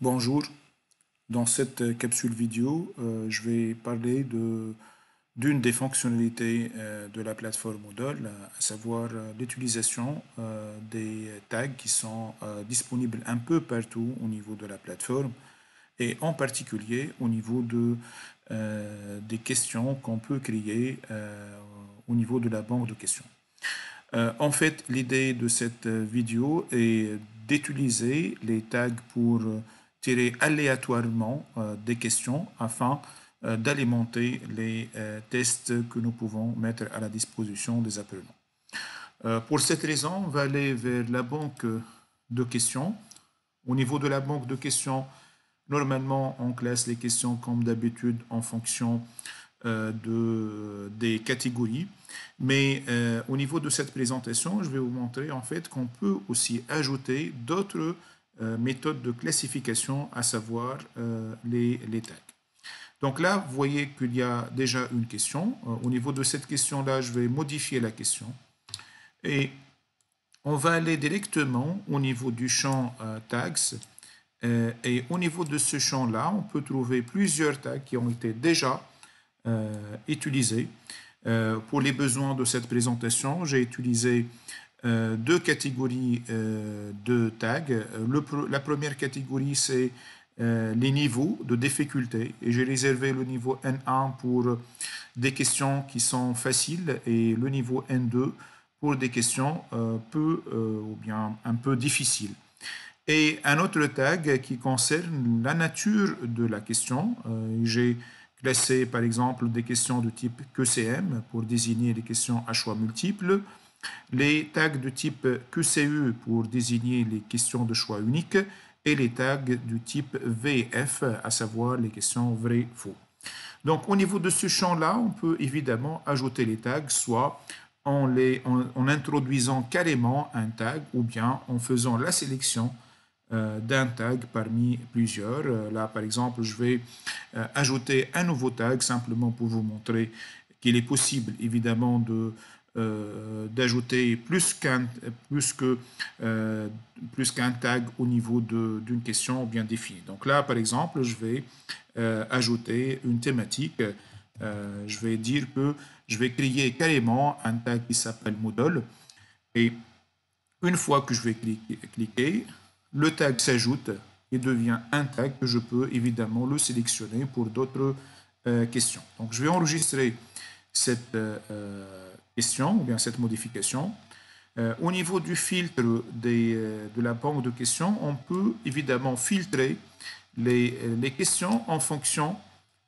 Bonjour, dans cette euh, capsule vidéo, euh, je vais parler d'une des fonctionnalités euh, de la plateforme Moodle, à savoir l'utilisation des tags qui sont disponibles un peu partout au niveau de la plateforme et en particulier au niveau de, des questions qu'on peut créer au niveau de la banque de questions. en fait, l'idée de cette vidéo est d'utiliser les tags pour tirer aléatoirement euh, des questions afin euh, d'alimenter les euh, tests que nous pouvons mettre à la disposition des apprenants. Pour cette raison, on va aller vers la banque de questions. Au niveau de la banque de questions, normalement, on classe les questions comme d'habitude en fonction de, des catégories. Mais au niveau de cette présentation, je vais vous montrer en fait qu'on peut aussi ajouter d'autres euh, méthode de classification, à savoir euh, les, tags. Donc là, vous voyez qu'il y a déjà une question. Euh, au niveau de cette question-là, je vais modifier la question. Et on va aller directement au niveau du champ tags. et au niveau de ce champ-là, on peut trouver plusieurs tags qui ont été déjà utilisés. pour les besoins de cette présentation, j'ai utilisé euh, deux catégories euh, de tags. Euh, le, la première catégorie, c'est les niveaux de difficulté. Et j'ai réservé le niveau N1 pour des questions qui sont faciles et le niveau N2 pour des questions peu ou bien un peu difficiles. Et un autre tag qui concerne la nature de la question. j'ai classé par exemple des questions de type QCM pour désigner les questions à choix multiples les tags de type QCE pour désigner les questions de choix unique et les tags du type VF, à savoir les questions vrai-faux. Donc au niveau de ce champ-là, on peut évidemment ajouter les tags, soit en, les, en, introduisant carrément un tag ou bien en faisant la sélection euh, d'un tag parmi plusieurs. Euh, là, par exemple, je vais euh, ajouter un nouveau tag simplement pour vous montrer qu'il est possible évidemment de euh, d'ajouter plus qu'un plus que euh, plus qu'un tag au niveau d'une question bien définie. Donc là, par exemple, je vais euh, ajouter une thématique. je vais dire que je vais créer carrément un tag qui s'appelle Moodle. Et une fois que je vais cliquer, le tag s'ajoute et devient un tag que je peux évidemment le sélectionner pour d'autres questions. Donc je vais enregistrer cette ou bien cette modification. Euh, au niveau du filtre des, euh, de la banque de questions, on peut évidemment filtrer les, euh, les, questions en fonction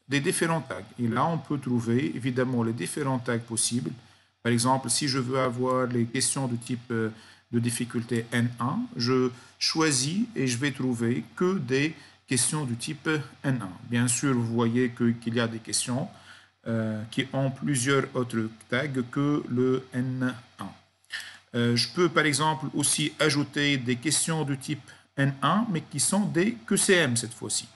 des différents tags. Et là, on peut trouver évidemment les différents tags possibles. Par exemple, si je veux avoir les questions de type de difficulté N1, je choisis et je vais trouver que des questions du type N1. Bien sûr, vous voyez qu'il y a des questions euh, qui ont plusieurs autres tags que le N1. Euh, je peux par exemple aussi ajouter des questions du type N1, mais qui sont des QCM cette fois-ci.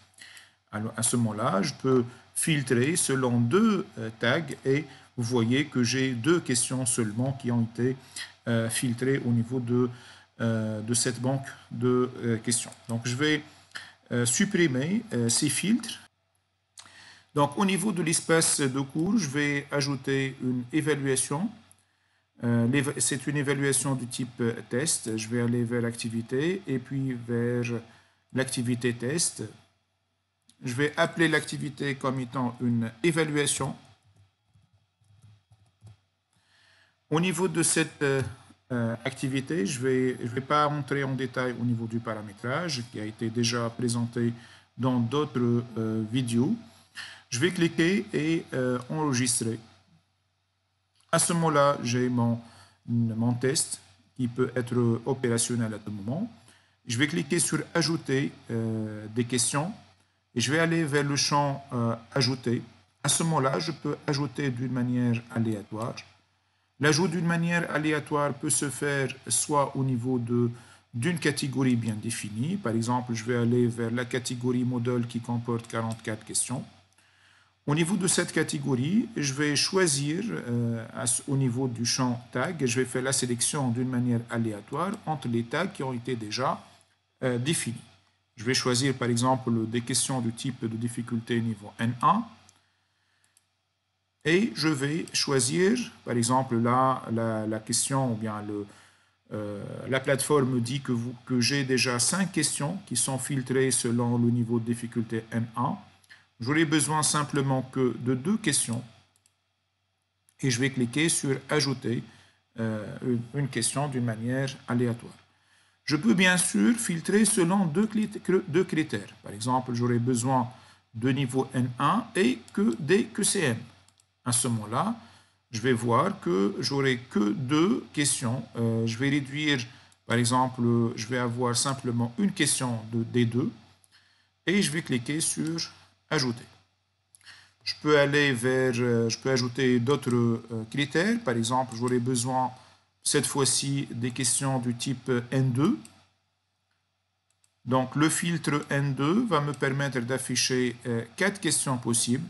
Alors à ce moment-là, je peux filtrer selon deux euh, tags et vous voyez que j'ai deux questions seulement qui ont été filtrées au niveau de, de cette banque de questions. Donc je vais supprimer ces filtres donc, au niveau de l'espace de cours, je vais ajouter une évaluation. Euh, c'est une évaluation du type euh, test. Je vais aller vers l'activité et puis vers l'activité test. Je vais appeler l'activité comme étant une évaluation. Au niveau de cette euh, activité, je ne vais, pas entrer en détail au niveau du paramétrage qui a été déjà présenté dans d'autres vidéos. Je vais cliquer et euh, enregistrer. À ce moment-là, j'ai mon, test qui peut être opérationnel à tout moment. Je vais cliquer sur Ajouter euh, des questions et je vais aller vers le champ euh, Ajouter. À ce moment-là, je peux ajouter d'une manière aléatoire. L'ajout d'une manière aléatoire peut se faire soit au niveau d'une catégorie bien définie. Par exemple, je vais aller vers la catégorie modèle qui comporte 44 questions. Au niveau de cette catégorie, je vais choisir euh, au niveau du champ tag, je vais faire la sélection d'une manière aléatoire entre les tags qui ont été déjà euh, définis. Je vais choisir par exemple des questions du type de difficulté niveau N1 et je vais choisir par exemple là la, question ou bien euh, la plateforme dit que, que j'ai déjà cinq questions qui sont filtrées selon le niveau de difficulté N1 J'aurai besoin simplement que de deux questions. Et je vais cliquer sur Ajouter euh, une question d'une manière aléatoire. Je peux bien sûr filtrer selon deux, critères. Par exemple, j'aurai besoin de niveau N1 et que des QCM. À ce moment-là, je vais voir que j'aurai que deux questions. Euh, je vais réduire, par exemple, je vais avoir simplement une question de, D2 et je vais cliquer sur ajouter. Je peux aller vers, euh, je peux ajouter d'autres euh, critères. Par exemple, j'aurai besoin cette fois-ci des questions du type N2. Donc le filtre N2 va me permettre d'afficher euh, quatre questions possibles.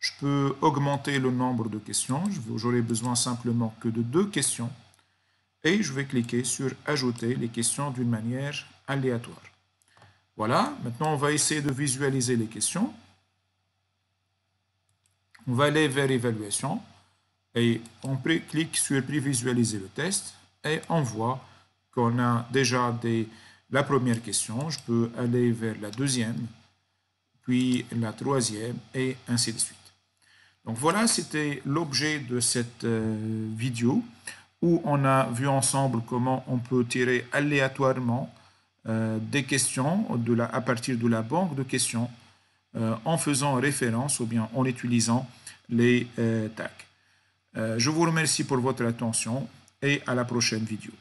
Je peux augmenter le nombre de questions. J'aurai besoin simplement que de deux questions. Et je vais cliquer sur Ajouter les questions d'une manière aléatoire. Voilà, maintenant on va essayer de visualiser les questions. On va aller vers évaluation et on clique sur prévisualiser le test et on voit qu'on a déjà la première question. Je peux aller vers la deuxième, puis la troisième et ainsi de suite. Donc voilà, c'était l'objet de cette euh, vidéo où on a vu ensemble comment on peut tirer aléatoirement euh, des questions à partir de la banque de questions euh, en faisant référence ou bien en utilisant les euh, tags. je vous remercie pour votre attention et à la prochaine vidéo.